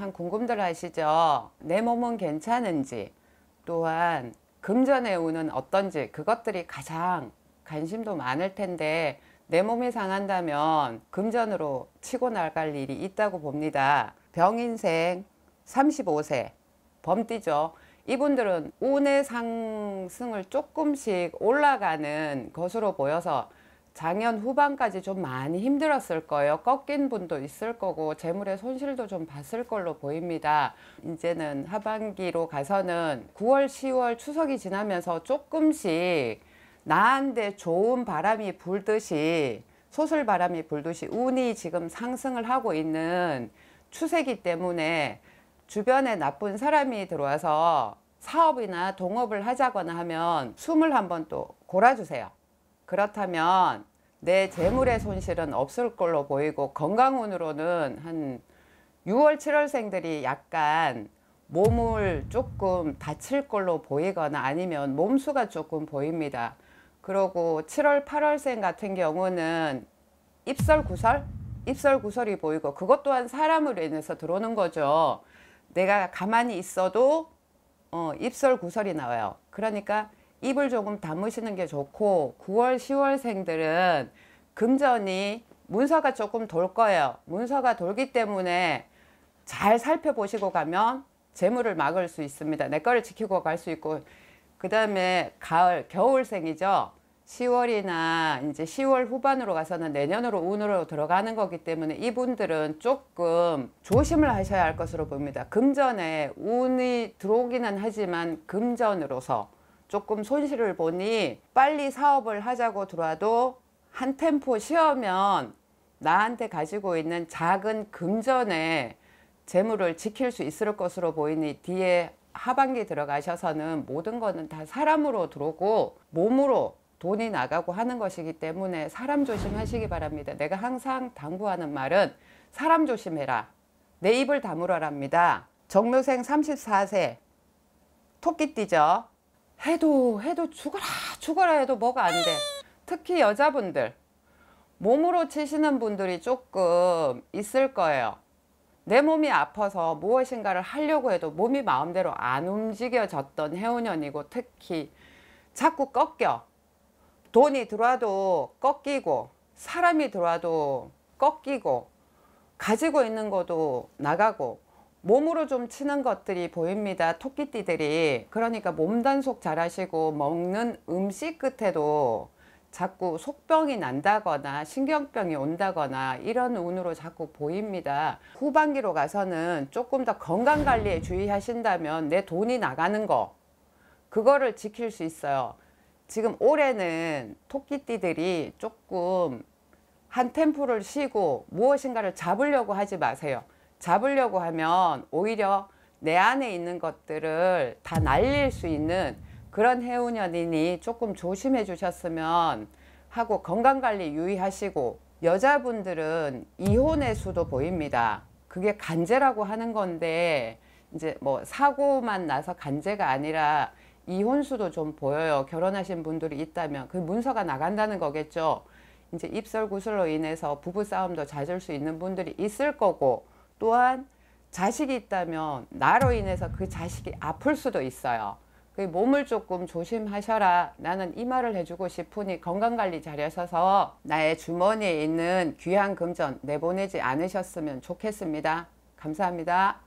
참 궁금들 하시죠? 내 몸은 괜찮은지 또한 금전의 운은 어떤지 그것들이 가장 관심도 많을 텐데 내 몸이 상한다면 금전으로 치고 나갈 일이 있다고 봅니다. 병인생 35세 범띠죠. 이분들은 운의 상승을 조금씩 올라가는 것으로 보여서 작년 후반까지 좀 많이 힘들었을 거예요. 꺾인 분도 있을 거고 재물의 손실도 좀 봤을 걸로 보입니다. 이제는 하반기로 가서는 9월, 10월 추석이 지나면서 조금씩 나한테 좋은 바람이 불듯이 소설 바람이 불듯이 운이 지금 상승을 하고 있는 추세기 때문에 주변에 나쁜 사람이 들어와서 사업이나 동업을 하자거나 하면 숨을 한번 또 골아주세요. 그렇다면 내 재물의 손실은 없을 걸로 보이고 건강운으로는 한 6월, 7월생들이 약간 몸을 조금 다칠 걸로 보이거나 아니면 몸수가 조금 보입니다. 그러고 7월, 8월생 같은 경우는 입설, 구설? 입설, 구설이 보이고 그것 또한 사람으로 인해서 들어오는 거죠. 내가 가만히 있어도 어, 입설, 구설이 나와요. 그러니까 입을 조금 다무시는게 좋고 9월 10월생들은 금전이 문서가 조금 돌 거예요. 문서가 돌기 때문에 잘 살펴보시고 가면 재물을 막을 수 있습니다. 내 거를 지키고 갈 수 있고 그 다음에 가을 겨울생이죠. 10월이나 이제 10월 후반으로 가서는 내년으로 운으로 들어가는 거기 때문에 이분들은 조금 조심을 하셔야 할 것으로 봅니다. 금전에 운이 들어오기는 하지만 금전으로서 조금 손실을 보니 빨리 사업을 하자고 들어와도 한 템포 쉬어면 나한테 가지고 있는 작은 금전의 재물을 지킬 수 있을 것으로 보이니 뒤에 하반기 들어가셔서는 모든 것은 다 사람으로 들어오고 몸으로 돈이 나가고 하는 것이기 때문에 사람 조심하시기 바랍니다. 내가 항상 당부하는 말은 사람 조심해라. 내 입을 다물어랍니다. 정묘생 34세 토끼띠죠. 해도 해도 죽어라 죽어라 해도 뭐가 안 돼. 특히 여자분들 몸으로 치시는 분들이 조금 있을 거예요. 내 몸이 아파서 무엇인가를 하려고 해도 몸이 마음대로 안 움직여졌던 해운년이고 특히 자꾸 꺾여. 돈이 들어와도 꺾이고 사람이 들어와도 꺾이고 가지고 있는 것도 나가고 몸으로 좀 치는 것들이 보입니다. 토끼띠들이. 그러니까 몸 단속 잘 하시고 먹는 음식 끝에도 자꾸 속병이 난다거나 신경병이 온다거나 이런 운으로 자꾸 보입니다. 후반기로 가서는 조금 더 건강관리에 주의하신다면 내 돈이 나가는 거 그거를 지킬 수 있어요. 지금 올해는 토끼띠들이 조금 한 템포를 쉬고 무엇인가를 잡으려고 하지 마세요. 잡으려고 하면 오히려 내 안에 있는 것들을 다 날릴 수 있는 그런 해운년이니 조금 조심해 주셨으면 하고 건강관리 유의하시고 여자분들은 이혼의 수도 보입니다. 그게 간제라고 하는 건데 이제 뭐 사고만 나서 간제가 아니라 이혼수도 좀 보여요. 결혼하신 분들이 있다면 그 문서가 나간다는 거겠죠. 이제 입설 구술로 인해서 부부 싸움도 잦을 수 있는 분들이 있을 거고 또한 자식이 있다면 나로 인해서 그 자식이 아플 수도 있어요. 그 몸을 조금 조심하셔라. 나는 이 말을 해주고 싶으니 건강관리 잘하셔서 나의 주머니에 있는 귀한 금전 내보내지 않으셨으면 좋겠습니다. 감사합니다.